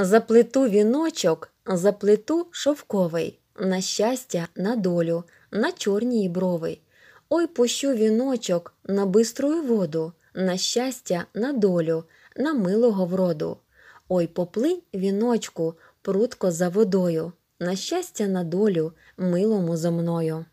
Заплету віночок, заплету шовковий, на щастя, на долю, на чорні брови. Ой, пущу віночок на биструю воду, на щастя, на долю, на милого вроду. Ой, поплинь віночку прутко за водою, на щастя, на долю, милому зо мною.